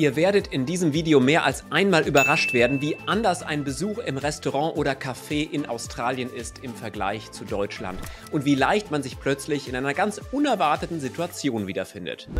Ihr werdet in diesem Video mehr als einmal überrascht werden, wie anders ein Besuch im Restaurant oder Café in Australien ist im Vergleich zu Deutschland und wie leicht man sich plötzlich in einer ganz unerwarteten Situation wiederfindet.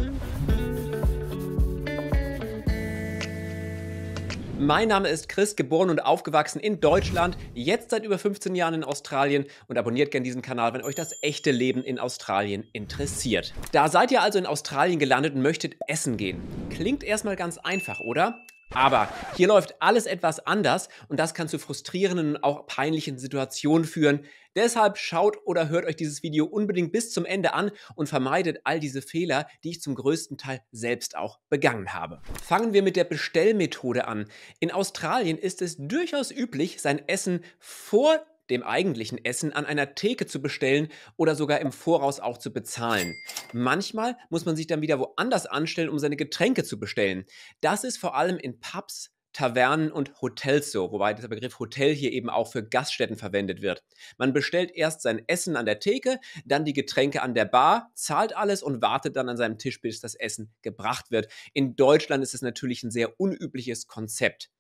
Mein Name ist Chris, geboren und aufgewachsen in Deutschland, jetzt seit über 15 Jahren in Australien und abonniert gerne diesen Kanal, wenn euch das echte Leben in Australien interessiert. Da seid ihr also in Australien gelandet und möchtet essen gehen. Klingt erstmal ganz einfach, oder? Aber hier läuft alles etwas anders und das kann zu frustrierenden und auch peinlichen Situationen führen. Deshalb schaut oder hört euch dieses Video unbedingt bis zum Ende an und vermeidet all diese Fehler, die ich zum größten Teil selbst auch begangen habe. Fangen wir mit der Bestellmethode an. In Australien ist es durchaus üblich, sein Essen vor dem eigentlichen Essen, an einer Theke zu bestellen oder sogar im Voraus auch zu bezahlen. Manchmal muss man sich dann wieder woanders anstellen, um seine Getränke zu bestellen. Das ist vor allem in Pubs, Tavernen und Hotels so, wobei der Begriff Hotel hier eben auch für Gaststätten verwendet wird. Man bestellt erst sein Essen an der Theke, dann die Getränke an der Bar, zahlt alles und wartet dann an seinem Tisch, bis das Essen gebracht wird. In Deutschland ist es natürlich ein sehr unübliches Konzept.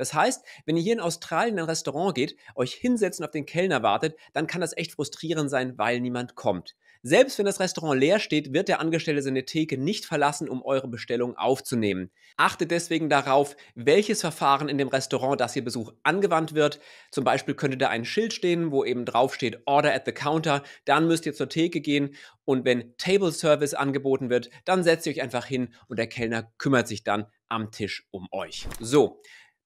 Das heißt, wenn ihr hier in Australien in ein Restaurant geht, euch hinsetzen auf den Kellner wartet, dann kann das echt frustrierend sein, weil niemand kommt. Selbst wenn das Restaurant leer steht, wird der Angestellte seine Theke nicht verlassen, um eure Bestellung aufzunehmen. Achtet deswegen darauf, welches Verfahren in dem Restaurant, das ihr besucht, angewandt wird. Zum Beispiel könnte da ein Schild stehen, wo eben drauf steht Order at the Counter. Dann müsst ihr zur Theke gehen und wenn Table Service angeboten wird, dann setzt ihr euch einfach hin und der Kellner kümmert sich dann am Tisch um euch. So,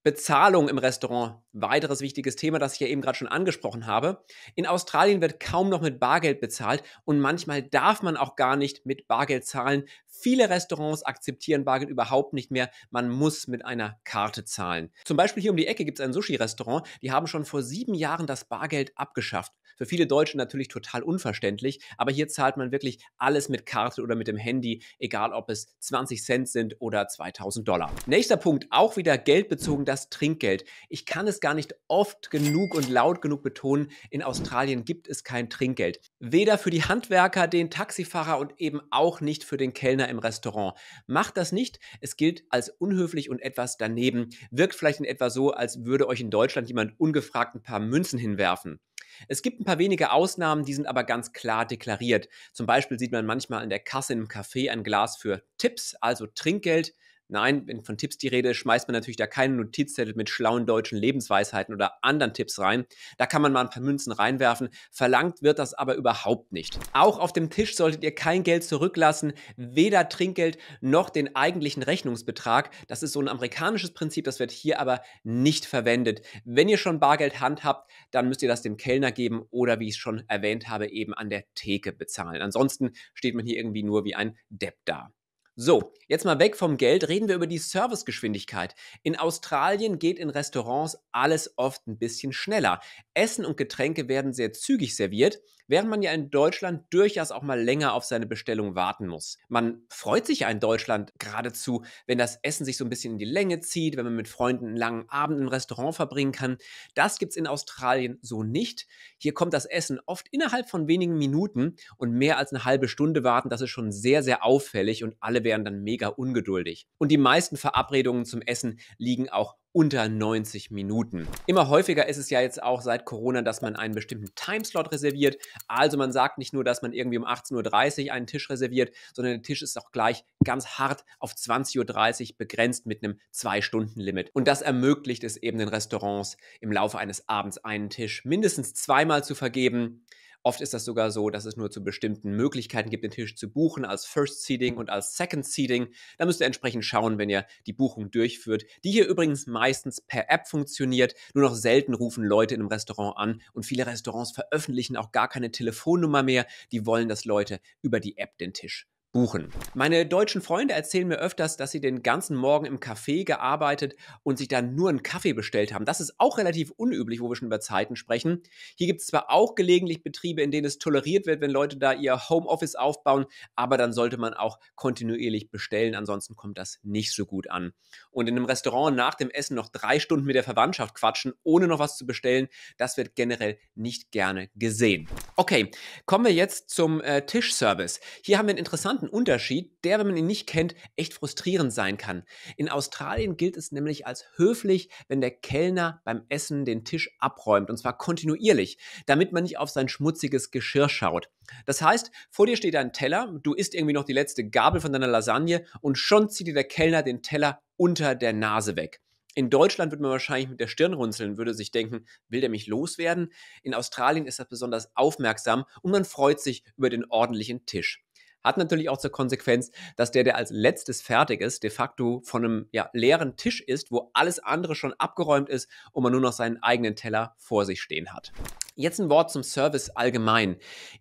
Bezahlung im Restaurant, weiteres wichtiges Thema, das ich ja eben gerade schon angesprochen habe. In Australien wird kaum noch mit Bargeld bezahlt und manchmal darf man auch gar nicht mit Bargeld zahlen, Viele Restaurants akzeptieren Bargeld überhaupt nicht mehr. Man muss mit einer Karte zahlen. Zum Beispiel hier um die Ecke gibt es ein Sushi-Restaurant. Die haben schon vor sieben Jahren das Bargeld abgeschafft. Für viele Deutsche natürlich total unverständlich, aber hier zahlt man wirklich alles mit Karte oder mit dem Handy, egal ob es 20 Cent sind oder 2000 Dollar. Nächster Punkt, auch wieder geldbezogen, das Trinkgeld. Ich kann es gar nicht oft genug und laut genug betonen, in Australien gibt es kein Trinkgeld. Weder für die Handwerker, den Taxifahrer und eben auch nicht für den Kellner Kellner im Restaurant. Macht das nicht. Es gilt als unhöflich und etwas daneben. Wirkt vielleicht in etwa so, als würde euch in Deutschland jemand ungefragt ein paar Münzen hinwerfen. Es gibt ein paar wenige Ausnahmen, die sind aber ganz klar deklariert. Zum Beispiel sieht man manchmal an der Kasse im Café ein Glas für Tipps, also Trinkgeld. Nein, wenn von Tipps die Rede ist, schmeißt man natürlich da keinen Notizzettel mit schlauen deutschen Lebensweisheiten oder anderen Tipps rein. Da kann man mal ein paar Münzen reinwerfen. Verlangt wird das aber überhaupt nicht. Auch auf dem Tisch solltet ihr kein Geld zurücklassen, weder Trinkgeld noch den eigentlichen Rechnungsbetrag. Das ist so ein amerikanisches Prinzip, das wird hier aber nicht verwendet. Wenn ihr schon Bargeld handhabt, dann müsst ihr das dem Kellner geben oder wie ich es schon erwähnt habe, eben an der Theke bezahlen. Ansonsten steht man hier irgendwie nur wie ein Depp da. So, jetzt mal weg vom Geld, reden wir über die Servicegeschwindigkeit. In Australien geht in Restaurants alles oft ein bisschen schneller. Essen und Getränke werden sehr zügig serviert während man ja in Deutschland durchaus auch mal länger auf seine Bestellung warten muss. Man freut sich ja in Deutschland geradezu, wenn das Essen sich so ein bisschen in die Länge zieht, wenn man mit Freunden einen langen Abend im Restaurant verbringen kann. Das gibt es in Australien so nicht. Hier kommt das Essen oft innerhalb von wenigen Minuten und mehr als eine halbe Stunde warten, das ist schon sehr, sehr auffällig und alle wären dann mega ungeduldig. Und die meisten Verabredungen zum Essen liegen auch unter 90 Minuten. Immer häufiger ist es ja jetzt auch seit Corona, dass man einen bestimmten Timeslot reserviert. Also man sagt nicht nur, dass man irgendwie um 18.30 Uhr einen Tisch reserviert, sondern der Tisch ist auch gleich ganz hart auf 20.30 Uhr begrenzt mit einem Zwei-Stunden-Limit. Und das ermöglicht es eben den Restaurants im Laufe eines Abends einen Tisch mindestens zweimal zu vergeben. Oft ist das sogar so, dass es nur zu bestimmten Möglichkeiten gibt, den Tisch zu buchen, als First Seeding und als Second Seeding. Da müsst ihr entsprechend schauen, wenn ihr die Buchung durchführt, die hier übrigens meistens per App funktioniert. Nur noch selten rufen Leute in einem Restaurant an und viele Restaurants veröffentlichen auch gar keine Telefonnummer mehr. Die wollen, dass Leute über die App den Tisch buchen. Meine deutschen Freunde erzählen mir öfters, dass sie den ganzen Morgen im Café gearbeitet und sich dann nur einen Kaffee bestellt haben. Das ist auch relativ unüblich, wo wir schon über Zeiten sprechen. Hier gibt es zwar auch gelegentlich Betriebe, in denen es toleriert wird, wenn Leute da ihr Homeoffice aufbauen, aber dann sollte man auch kontinuierlich bestellen, ansonsten kommt das nicht so gut an. Und in einem Restaurant nach dem Essen noch drei Stunden mit der Verwandtschaft quatschen, ohne noch was zu bestellen, das wird generell nicht gerne gesehen. Okay, kommen wir jetzt zum äh, Tischservice. Hier haben wir einen interessanten relevanten Unterschied, der, wenn man ihn nicht kennt, echt frustrierend sein kann. In Australien gilt es nämlich als höflich, wenn der Kellner beim Essen den Tisch abräumt, und zwar kontinuierlich, damit man nicht auf sein schmutziges Geschirr schaut. Das heißt, vor dir steht ein Teller, du isst irgendwie noch die letzte Gabel von deiner Lasagne und schon zieht dir der Kellner den Teller unter der Nase weg. In Deutschland würde man wahrscheinlich mit der Stirn runzeln, würde sich denken, will der mich loswerden? In Australien ist das besonders aufmerksam und man freut sich über den ordentlichen Tisch. Hat natürlich auch zur Konsequenz, dass der, der als letztes fertig ist, de facto von einem ja, leeren Tisch ist, wo alles andere schon abgeräumt ist und man nur noch seinen eigenen Teller vor sich stehen hat. Jetzt ein Wort zum Service allgemein.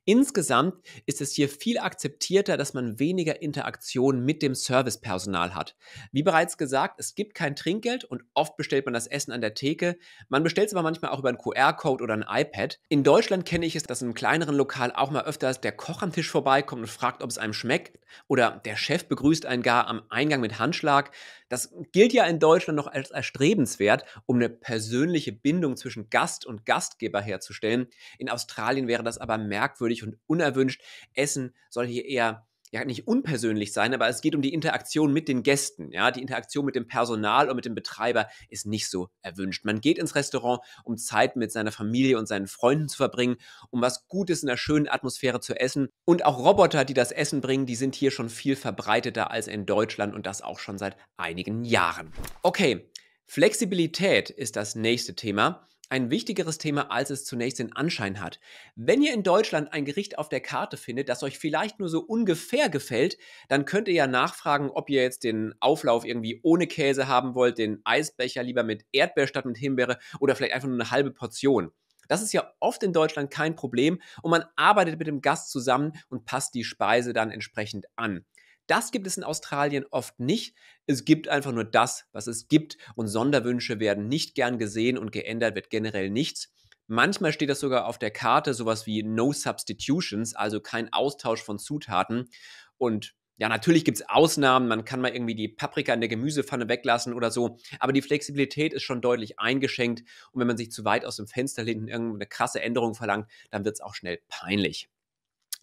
Insgesamt ist es hier viel akzeptierter, dass man weniger Interaktion mit dem Servicepersonal hat. Wie bereits gesagt, es gibt kein Trinkgeld und oft bestellt man das Essen an der Theke. Man bestellt es aber manchmal auch über einen QR-Code oder ein iPad. In Deutschland kenne ich es, dass im kleineren Lokal auch mal öfters der Koch am Tisch vorbeikommt und fragt, ob es einem schmeckt. Oder der Chef begrüßt einen gar am Eingang mit Handschlag. Das gilt ja in Deutschland noch als erstrebenswert, um eine persönliche Bindung zwischen Gast und Gastgeber herzustellen. In Australien wäre das aber merkwürdig und unerwünscht. Essen soll hier eher ja nicht unpersönlich sein, aber es geht um die Interaktion mit den Gästen. Ja, die Interaktion mit dem Personal und mit dem Betreiber ist nicht so erwünscht. Man geht ins Restaurant, um Zeit mit seiner Familie und seinen Freunden zu verbringen, um was Gutes in einer schönen Atmosphäre zu essen. Und auch Roboter, die das Essen bringen, die sind hier schon viel verbreiteter als in Deutschland und das auch schon seit einigen Jahren. Okay, Flexibilität ist das nächste Thema ein wichtigeres Thema, als es zunächst den Anschein hat. Wenn ihr in Deutschland ein Gericht auf der Karte findet, das euch vielleicht nur so ungefähr gefällt, dann könnt ihr ja nachfragen, ob ihr jetzt den Auflauf irgendwie ohne Käse haben wollt, den Eisbecher lieber mit Erdbeer statt mit Himbeere oder vielleicht einfach nur eine halbe Portion. Das ist ja oft in Deutschland kein Problem und man arbeitet mit dem Gast zusammen und passt die Speise dann entsprechend an. Das gibt es in Australien oft nicht. Es gibt einfach nur das, was es gibt und Sonderwünsche werden nicht gern gesehen und geändert wird generell nichts. Manchmal steht das sogar auf der Karte, sowas wie No Substitutions, also kein Austausch von Zutaten. Und ja, natürlich gibt es Ausnahmen, man kann mal irgendwie die Paprika in der Gemüsepfanne weglassen oder so, aber die Flexibilität ist schon deutlich eingeschenkt. und wenn man sich zu weit aus dem Fenster lehnt und irgendeine krasse Änderung verlangt, dann wird es auch schnell peinlich.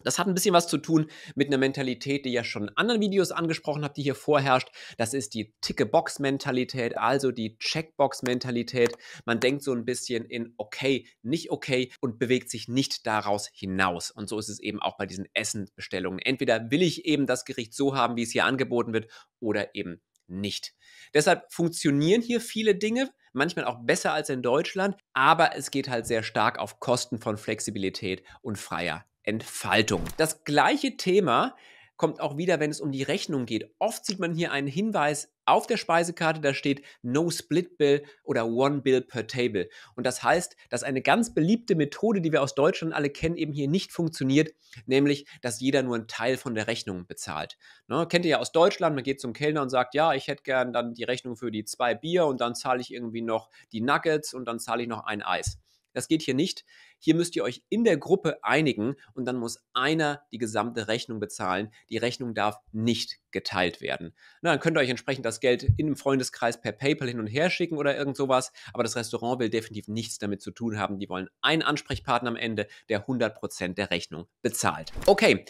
Das hat ein bisschen was zu tun mit einer Mentalität, die ich ja schon in anderen Videos angesprochen habe, die hier vorherrscht. Das ist die Ticke-Box-Mentalität, also die Checkbox-Mentalität. Man denkt so ein bisschen in okay, nicht okay und bewegt sich nicht daraus hinaus. Und so ist es eben auch bei diesen Essensbestellungen. Entweder will ich eben das Gericht so haben, wie es hier angeboten wird, oder eben nicht. Deshalb funktionieren hier viele Dinge, manchmal auch besser als in Deutschland, aber es geht halt sehr stark auf Kosten von Flexibilität und freier Entfaltung. Das gleiche Thema kommt auch wieder, wenn es um die Rechnung geht. Oft sieht man hier einen Hinweis auf der Speisekarte, da steht No Split Bill oder One Bill per Table. Und das heißt, dass eine ganz beliebte Methode, die wir aus Deutschland alle kennen, eben hier nicht funktioniert, nämlich, dass jeder nur einen Teil von der Rechnung bezahlt. Ne, kennt ihr ja aus Deutschland, man geht zum Kellner und sagt, ja, ich hätte gern dann die Rechnung für die zwei Bier und dann zahle ich irgendwie noch die Nuggets und dann zahle ich noch ein Eis. Das geht hier nicht. Hier müsst ihr euch in der Gruppe einigen und dann muss einer die gesamte Rechnung bezahlen. Die Rechnung darf nicht geteilt werden. Na, dann könnt ihr euch entsprechend das Geld in einem Freundeskreis per PayPal hin und her schicken oder irgend sowas, aber das Restaurant will definitiv nichts damit zu tun haben. Die wollen einen Ansprechpartner am Ende, der 100% der Rechnung bezahlt. Okay,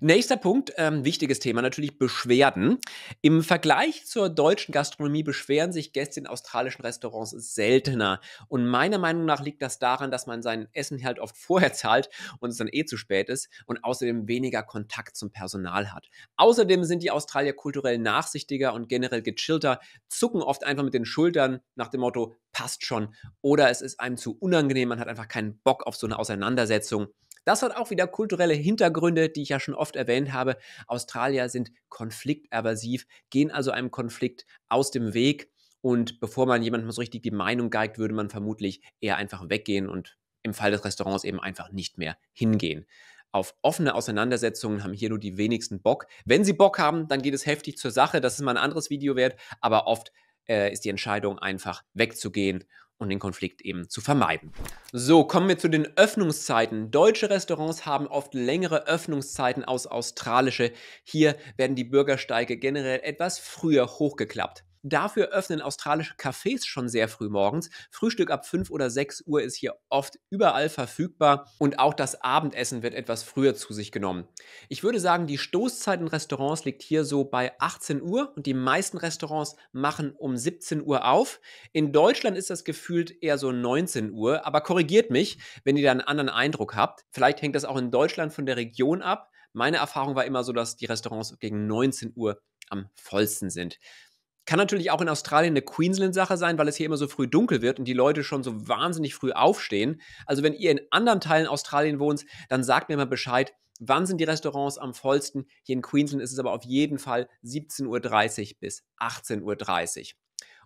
nächster Punkt, ähm, wichtiges Thema natürlich Beschwerden. Im Vergleich zur deutschen Gastronomie beschweren sich Gäste in australischen Restaurants seltener und meiner Meinung nach liegt das daran, dass man sein Essen Essen halt oft vorher zahlt und es dann eh zu spät ist und außerdem weniger Kontakt zum Personal hat. Außerdem sind die Australier kulturell nachsichtiger und generell gechillter, zucken oft einfach mit den Schultern nach dem Motto, passt schon. Oder es ist einem zu unangenehm, man hat einfach keinen Bock auf so eine Auseinandersetzung. Das hat auch wieder kulturelle Hintergründe, die ich ja schon oft erwähnt habe. Australier sind konfliktaversiv, gehen also einem Konflikt aus dem Weg. Und bevor man jemandem so richtig die Meinung geigt, würde man vermutlich eher einfach weggehen und im Fall des Restaurants eben einfach nicht mehr hingehen. Auf offene Auseinandersetzungen haben hier nur die wenigsten Bock. Wenn sie Bock haben, dann geht es heftig zur Sache. Das ist mal ein anderes Video wert. Aber oft äh, ist die Entscheidung einfach wegzugehen und den Konflikt eben zu vermeiden. So, kommen wir zu den Öffnungszeiten. Deutsche Restaurants haben oft längere Öffnungszeiten als australische. Hier werden die Bürgersteige generell etwas früher hochgeklappt. Dafür öffnen australische Cafés schon sehr früh morgens. Frühstück ab 5 oder 6 Uhr ist hier oft überall verfügbar und auch das Abendessen wird etwas früher zu sich genommen. Ich würde sagen, die Stoßzeit in Restaurants liegt hier so bei 18 Uhr und die meisten Restaurants machen um 17 Uhr auf. In Deutschland ist das gefühlt eher so 19 Uhr, aber korrigiert mich, wenn ihr da einen anderen Eindruck habt. Vielleicht hängt das auch in Deutschland von der Region ab. Meine Erfahrung war immer so, dass die Restaurants gegen 19 Uhr am vollsten sind. Kann natürlich auch in Australien eine Queensland-Sache sein, weil es hier immer so früh dunkel wird und die Leute schon so wahnsinnig früh aufstehen. Also wenn ihr in anderen Teilen Australien wohnt, dann sagt mir mal Bescheid, wann sind die Restaurants am vollsten. Hier in Queensland ist es aber auf jeden Fall 17.30 Uhr bis 18.30 Uhr.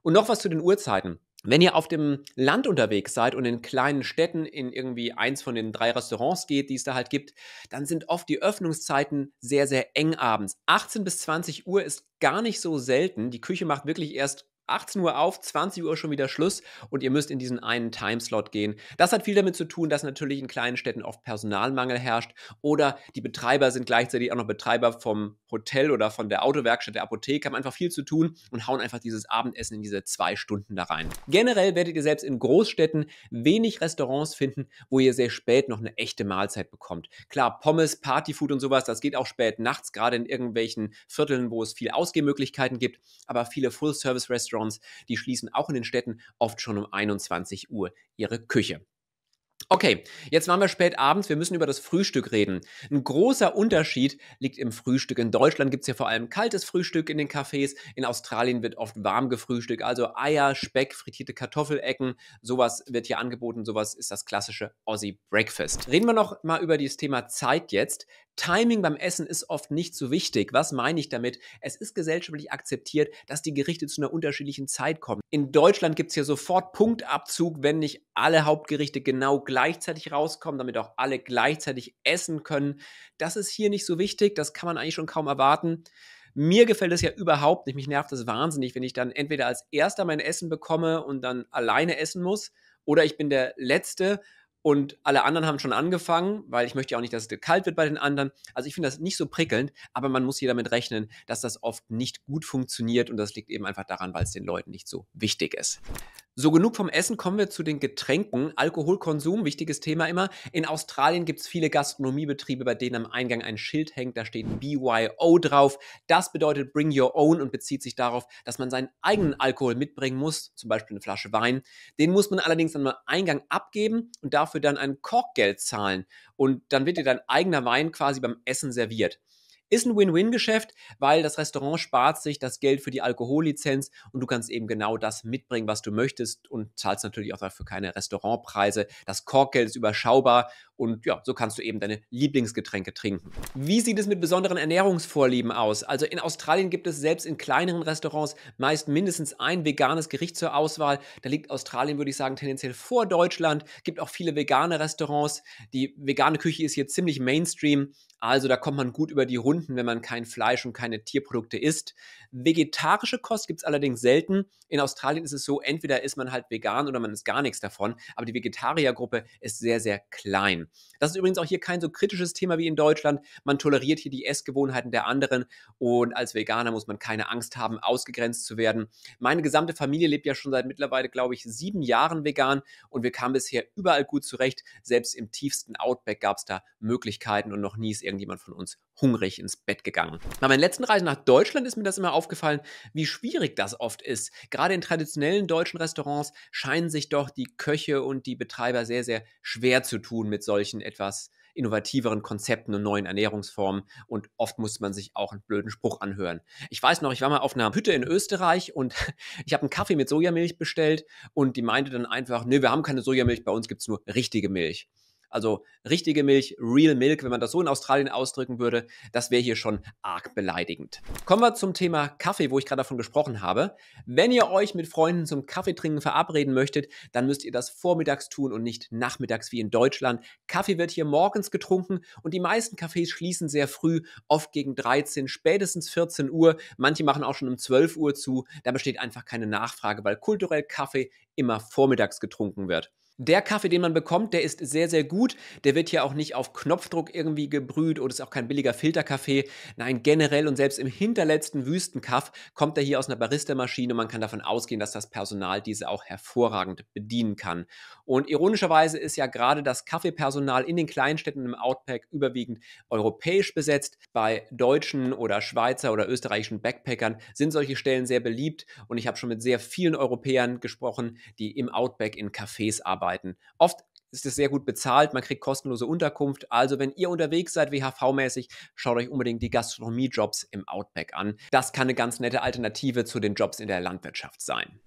Und noch was zu den Uhrzeiten. Wenn ihr auf dem Land unterwegs seid und in kleinen Städten in irgendwie eins von den drei Restaurants geht, die es da halt gibt, dann sind oft die Öffnungszeiten sehr, sehr eng abends. 18 bis 20 Uhr ist gar nicht so selten. Die Küche macht wirklich erst 18 Uhr auf, 20 Uhr schon wieder Schluss und ihr müsst in diesen einen Timeslot gehen. Das hat viel damit zu tun, dass natürlich in kleinen Städten oft Personalmangel herrscht oder die Betreiber sind gleichzeitig auch noch Betreiber vom Hotel oder von der Autowerkstatt, der Apotheke, haben einfach viel zu tun und hauen einfach dieses Abendessen in diese zwei Stunden da rein. Generell werdet ihr selbst in Großstädten wenig Restaurants finden, wo ihr sehr spät noch eine echte Mahlzeit bekommt. Klar, Pommes, Partyfood und sowas, das geht auch spät nachts, gerade in irgendwelchen Vierteln, wo es viel Ausgehmöglichkeiten gibt, aber viele Full-Service-Restaurants Restaurants, die schließen auch in den Städten oft schon um 21 Uhr ihre Küche. Okay, jetzt waren wir spät abends, wir müssen über das Frühstück reden. Ein großer Unterschied liegt im Frühstück. In Deutschland gibt es ja vor allem kaltes Frühstück in den Cafés, in Australien wird oft warm gefrühstückt, also Eier, Speck, frittierte Kartoffelecken, sowas wird hier angeboten, sowas ist das klassische Aussie Breakfast. Reden wir noch mal über das Thema Zeit jetzt. Timing beim Essen ist oft nicht so wichtig. Was meine ich damit? Es ist gesellschaftlich akzeptiert, dass die Gerichte zu einer unterschiedlichen Zeit kommen. In Deutschland gibt es hier sofort Punktabzug, wenn nicht alle Hauptgerichte genau gleichzeitig rauskommen, damit auch alle gleichzeitig essen können. Das ist hier nicht so wichtig, das kann man eigentlich schon kaum erwarten. Mir gefällt es ja überhaupt nicht. Mich nervt es wahnsinnig, wenn ich dann entweder als erster mein Essen bekomme und dann alleine essen muss, oder ich bin der Letzte und alle anderen haben schon angefangen, weil ich möchte ja auch nicht, dass es kalt wird bei den anderen. Also ich finde das nicht so prickelnd, aber man muss hier damit rechnen, dass das oft nicht gut funktioniert und das liegt eben einfach daran, weil es den Leuten nicht so wichtig ist. So genug vom Essen, kommen wir zu den Getränken. Alkoholkonsum, wichtiges Thema immer. In Australien gibt es viele Gastronomiebetriebe, bei denen am Eingang ein Schild hängt, da steht BYO drauf. Das bedeutet Bring Your Own und bezieht sich darauf, dass man seinen eigenen Alkohol mitbringen muss, zum Beispiel eine Flasche Wein. Den muss man allerdings am Eingang abgeben und darf dafür dann ein Korkgeld zahlen und dann wird dir dein eigener Wein quasi beim Essen serviert. Ist ein Win-Win-Geschäft, weil das Restaurant spart sich das Geld für die Alkohollizenz und du kannst eben genau das mitbringen, was du möchtest und zahlst natürlich auch dafür keine Restaurantpreise. Das Korkgeld ist überschaubar und ja, so kannst du eben deine Lieblingsgetränke trinken. Wie sieht es mit besonderen Ernährungsvorlieben aus? Also in Australien gibt es selbst in kleineren Restaurants meist mindestens ein veganes Gericht zur Auswahl. Da liegt Australien, würde ich sagen, tendenziell vor Deutschland. Gibt auch viele vegane Restaurants. Die vegane Küche ist hier ziemlich Mainstream, also da kommt man gut über die Runde. Gründen, wenn man kein Fleisch und keine Tierprodukte isst. Vegetarische Kost gibt es allerdings selten. In Australien ist es so, entweder ist man halt vegan oder man ist gar nichts davon. Aber die Vegetariergruppe ist sehr, sehr klein. Das ist übrigens auch hier kein so kritisches Thema wie in Deutschland. Man toleriert hier die Essgewohnheiten der anderen und als Veganer muss man keine Angst haben, ausgegrenzt zu werden. Meine gesamte Familie lebt ja schon seit mittlerweile, glaube ich, sieben Jahren vegan und wir kamen bisher überall gut zurecht. Selbst im tiefsten Outback gab es da Möglichkeiten und noch nie ist irgendjemand von uns hungrig ins Bett gegangen. Bei meinen letzten Reisen nach Deutschland ist mir das immer aufgefallen, wie schwierig das oft ist. Gerade in traditionellen deutschen Restaurants scheinen sich doch die Köche und die Betreiber sehr, sehr schwer zu tun mit solchen etwas innovativeren Konzepten und neuen Ernährungsformen und oft muss man sich auch einen blöden Spruch anhören. Ich weiß noch, ich war mal auf einer Hütte in Österreich und ich habe einen Kaffee mit Sojamilch bestellt und die meinte dann einfach, nö, wir haben keine Sojamilch, bei uns gibt es nur richtige Milch. Also richtige Milch, Real Milk, wenn man das so in Australien ausdrücken würde, das wäre hier schon arg beleidigend. Kommen wir zum Thema Kaffee, wo ich gerade davon gesprochen habe. Wenn ihr euch mit Freunden zum Kaffeetrinken verabreden möchtet, dann müsst ihr das vormittags tun und nicht nachmittags wie in Deutschland. Kaffee wird hier morgens getrunken und die meisten Cafés schließen sehr früh, oft gegen 13, spätestens 14 Uhr. Manche machen auch schon um 12 Uhr zu. Da besteht einfach keine Nachfrage, weil kulturell Kaffee immer vormittags getrunken wird. Der Kaffee, den man bekommt, der ist sehr, sehr gut. Der wird hier auch nicht auf Knopfdruck irgendwie gebrüht oder ist auch kein billiger Filterkaffee. Nein, generell und selbst im hinterletzten Wüstenkaff kommt er hier aus einer Barista-Maschine. Man kann davon ausgehen, dass das Personal diese auch hervorragend bedienen kann. Und ironischerweise ist ja gerade das Kaffeepersonal in den Kleinstädten im Outback überwiegend europäisch besetzt. Bei deutschen oder Schweizer oder österreichischen Backpackern sind solche Stellen sehr beliebt. Und ich habe schon mit sehr vielen Europäern gesprochen, die im Outback in Cafés arbeiten arbeiten. Oft ist es sehr gut bezahlt, man kriegt kostenlose Unterkunft. Also wenn ihr unterwegs seid, WHV-mäßig, schaut euch unbedingt die Gastronomie-Jobs im Outback an. Das kann eine ganz nette Alternative zu den Jobs in der Landwirtschaft sein.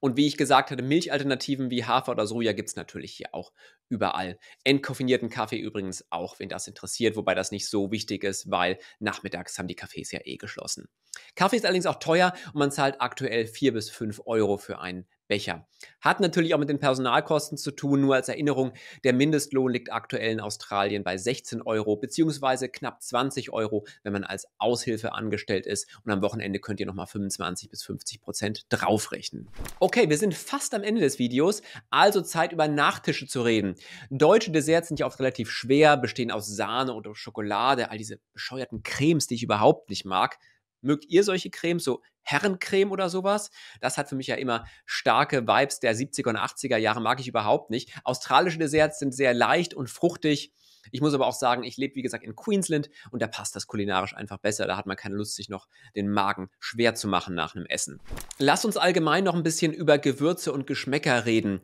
Und wie ich gesagt hatte, Milchalternativen wie Hafer oder Soja gibt es natürlich hier auch überall. Entkoffinierten Kaffee übrigens auch, wenn das interessiert, wobei das nicht so wichtig ist, weil nachmittags haben die Cafés ja eh geschlossen. Kaffee ist allerdings auch teuer und man zahlt aktuell 4 bis 5 Euro für einen Becher. Hat natürlich auch mit den Personalkosten zu tun, nur als Erinnerung, der Mindestlohn liegt aktuell in Australien bei 16 Euro beziehungsweise knapp 20 Euro, wenn man als Aushilfe angestellt ist und am Wochenende könnt ihr nochmal 25 bis 50 Prozent draufrechnen. Okay, wir sind fast am Ende des Videos, also Zeit über Nachtische zu reden. Deutsche Desserts sind ja oft relativ schwer, bestehen aus Sahne oder Schokolade, all diese bescheuerten Cremes, die ich überhaupt nicht mag. Mögt ihr solche Cremes, so Herrencreme oder sowas? Das hat für mich ja immer starke Vibes der 70er und 80er Jahre, mag ich überhaupt nicht. Australische Desserts sind sehr leicht und fruchtig. Ich muss aber auch sagen, ich lebe wie gesagt in Queensland und da passt das kulinarisch einfach besser. Da hat man keine Lust, sich noch den Magen schwer zu machen nach einem Essen. Lass uns allgemein noch ein bisschen über Gewürze und Geschmäcker reden.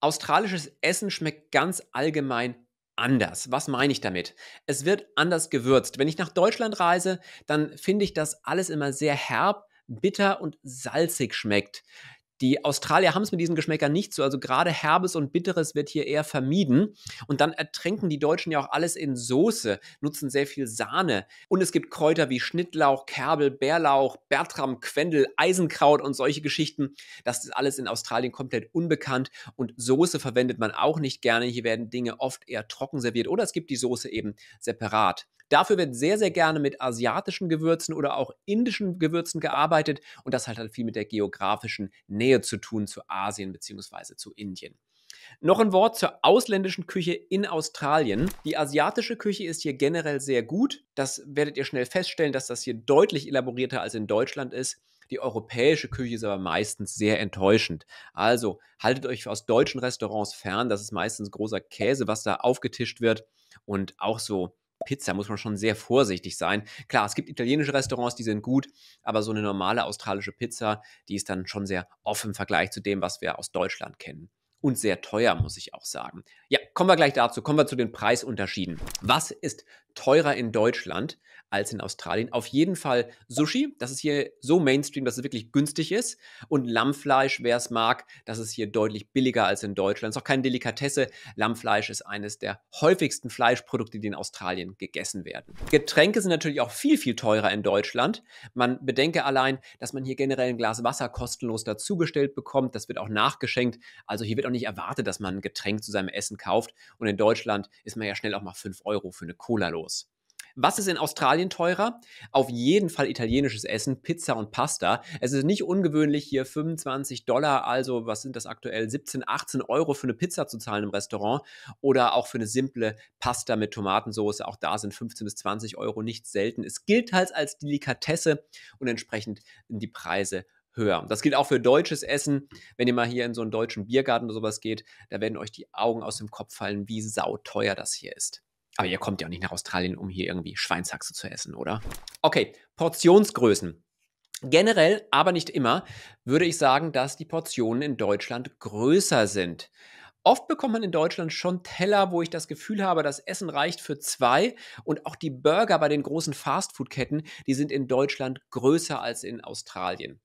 Australisches Essen schmeckt ganz allgemein anders. Was meine ich damit? Es wird anders gewürzt. Wenn ich nach Deutschland reise, dann finde ich, dass alles immer sehr herb, bitter und salzig schmeckt. Die Australier haben es mit diesen Geschmäckern nicht so. Also gerade Herbes und Bitteres wird hier eher vermieden. Und dann ertränken die Deutschen ja auch alles in Soße, nutzen sehr viel Sahne. Und es gibt Kräuter wie Schnittlauch, Kerbel, Bärlauch, Bertram, Quendel, Eisenkraut und solche Geschichten. Das ist alles in Australien komplett unbekannt. Und Soße verwendet man auch nicht gerne. Hier werden Dinge oft eher trocken serviert. Oder es gibt die Soße eben separat. Dafür wird sehr, sehr gerne mit asiatischen Gewürzen oder auch indischen Gewürzen gearbeitet. Und das hat halt viel mit der geografischen Nähe Nähe zu tun zu Asien bzw. zu Indien. Noch ein Wort zur ausländischen Küche in Australien. Die asiatische Küche ist hier generell sehr gut. Das werdet ihr schnell feststellen, dass das hier deutlich elaborierter als in Deutschland ist. Die europäische Küche ist aber meistens sehr enttäuschend. Also haltet euch aus deutschen Restaurants fern. Das ist meistens großer Käse, was da aufgetischt wird. Und auch so Pizza muss man schon sehr vorsichtig sein. Klar, es gibt italienische Restaurants, die sind gut, aber so eine normale australische Pizza, die ist dann schon sehr offen im Vergleich zu dem, was wir aus Deutschland kennen. Und sehr teuer, muss ich auch sagen. Ja, Kommen wir gleich dazu, kommen wir zu den Preisunterschieden. Was ist teurer in Deutschland als in Australien? Auf jeden Fall Sushi, das ist hier so Mainstream, dass es wirklich günstig ist. Und Lammfleisch, wer es mag, das ist hier deutlich billiger als in Deutschland. Ist auch keine Delikatesse. Lammfleisch ist eines der häufigsten Fleischprodukte, die in Australien gegessen werden. Getränke sind natürlich auch viel, viel teurer in Deutschland. Man bedenke allein, dass man hier generell ein Glas Wasser kostenlos dazugestellt bekommt. Das wird auch nachgeschenkt. Also hier wird auch nicht erwartet, dass man ein Getränk zu seinem Essen kauft gekauft und in Deutschland ist man ja schnell auch mal 5 Euro für eine Cola los. Was ist in Australien teurer? Auf jeden Fall italienisches Essen, Pizza und Pasta. Es ist nicht ungewöhnlich, hier 25 Dollar, also was sind das aktuell, 17, 18 Euro für eine Pizza zu zahlen im Restaurant oder auch für eine simple Pasta mit Tomatensauce. Auch da sind 15 bis 20 Euro nicht selten. Es gilt halt als Delikatesse und entsprechend sind die Preise höher. Das gilt auch für deutsches Essen. Wenn ihr mal hier in so einen deutschen Biergarten oder sowas geht, da werden euch die Augen aus dem Kopf fallen, wie sauteuer das hier ist. Aber ihr kommt ja auch nicht nach Australien, um hier irgendwie Schweinshaxe zu essen, oder? Okay, Portionsgrößen. Generell, aber nicht immer, würde ich sagen, dass die Portionen in Deutschland größer sind. Oft bekommt man in Deutschland schon Teller, wo ich das Gefühl habe, das Essen reicht für zwei. Und auch die Burger bei den großen Fastfood-Ketten, die sind in Deutschland größer als in Australien.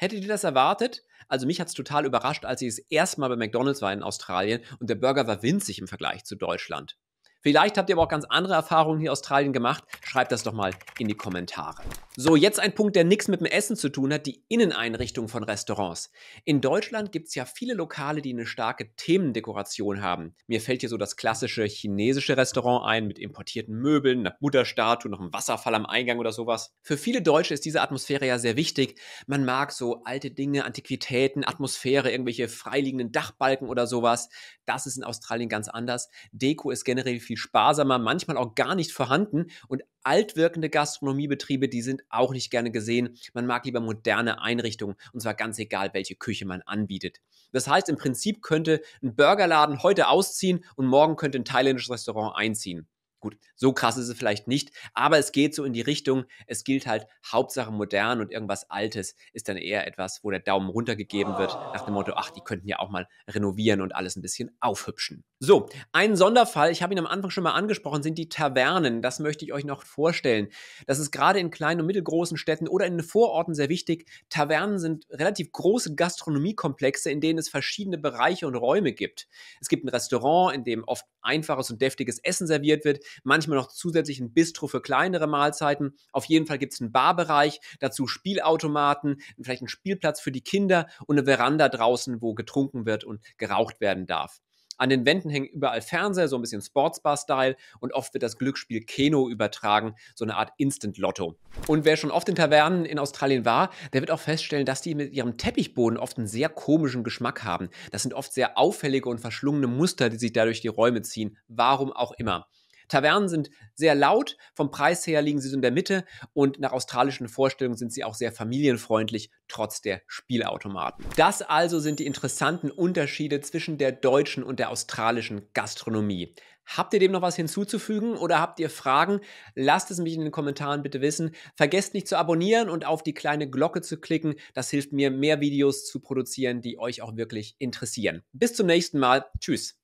Hättet ihr das erwartet? Also mich hat es total überrascht, als ich es erstmal bei McDonald's war in Australien und der Burger war winzig im Vergleich zu Deutschland. Vielleicht habt ihr aber auch ganz andere Erfahrungen hier in Australien gemacht. Schreibt das doch mal in die Kommentare. So, jetzt ein Punkt, der nichts mit dem Essen zu tun hat, die Inneneinrichtung von Restaurants. In Deutschland gibt es ja viele Lokale, die eine starke Themendekoration haben. Mir fällt hier so das klassische chinesische Restaurant ein mit importierten Möbeln, einer Buddha-Statue, noch einem Wasserfall am Eingang oder sowas. Für viele Deutsche ist diese Atmosphäre ja sehr wichtig. Man mag so alte Dinge, Antiquitäten, Atmosphäre, irgendwelche freiliegenden Dachbalken oder sowas. Das ist in Australien ganz anders. Deko ist generell viel sparsamer, manchmal auch gar nicht vorhanden und altwirkende Gastronomiebetriebe, die sind auch nicht gerne gesehen. Man mag lieber moderne Einrichtungen und zwar ganz egal, welche Küche man anbietet. Das heißt, im Prinzip könnte ein Burgerladen heute ausziehen und morgen könnte ein thailändisches Restaurant einziehen. Gut, so krass ist es vielleicht nicht, aber es geht so in die Richtung, es gilt halt Hauptsache modern und irgendwas Altes ist dann eher etwas, wo der Daumen runtergegeben wird, nach dem Motto, ach, die könnten ja auch mal renovieren und alles ein bisschen aufhübschen. So, ein Sonderfall, ich habe ihn am Anfang schon mal angesprochen, sind die Tavernen. Das möchte ich euch noch vorstellen. Das ist gerade in kleinen und mittelgroßen Städten oder in den Vororten sehr wichtig. Tavernen sind relativ große Gastronomiekomplexe, in denen es verschiedene Bereiche und Räume gibt. Es gibt ein Restaurant, in dem oft einfaches und deftiges Essen serviert wird, manchmal noch zusätzlich ein Bistro für kleinere Mahlzeiten. Auf jeden Fall gibt es einen Barbereich, dazu Spielautomaten, vielleicht einen Spielplatz für die Kinder und eine Veranda draußen, wo getrunken wird und geraucht werden darf. An den Wänden hängen überall Fernseher, so ein bisschen Sportsbar-Style und oft wird das Glücksspiel Keno übertragen, so eine Art Instant-Lotto. Und wer schon oft in Tavernen in Australien war, der wird auch feststellen, dass die mit ihrem Teppichboden oft einen sehr komischen Geschmack haben. Das sind oft sehr auffällige und verschlungene Muster, die sich dadurch die Räume ziehen, warum auch immer. Tavernen sind sehr laut, vom Preis her liegen sie so in der Mitte und nach australischen Vorstellungen sind sie auch sehr familienfreundlich, trotz der Spielautomaten. Das also sind die interessanten Unterschiede zwischen der deutschen und der australischen Gastronomie. Habt ihr dem noch was hinzuzufügen oder habt ihr Fragen? Lasst es mich in den Kommentaren bitte wissen. Vergesst nicht zu abonnieren und auf die kleine Glocke zu klicken. Das hilft mir, mehr Videos zu produzieren, die euch auch wirklich interessieren. Bis zum nächsten Mal. Tschüss.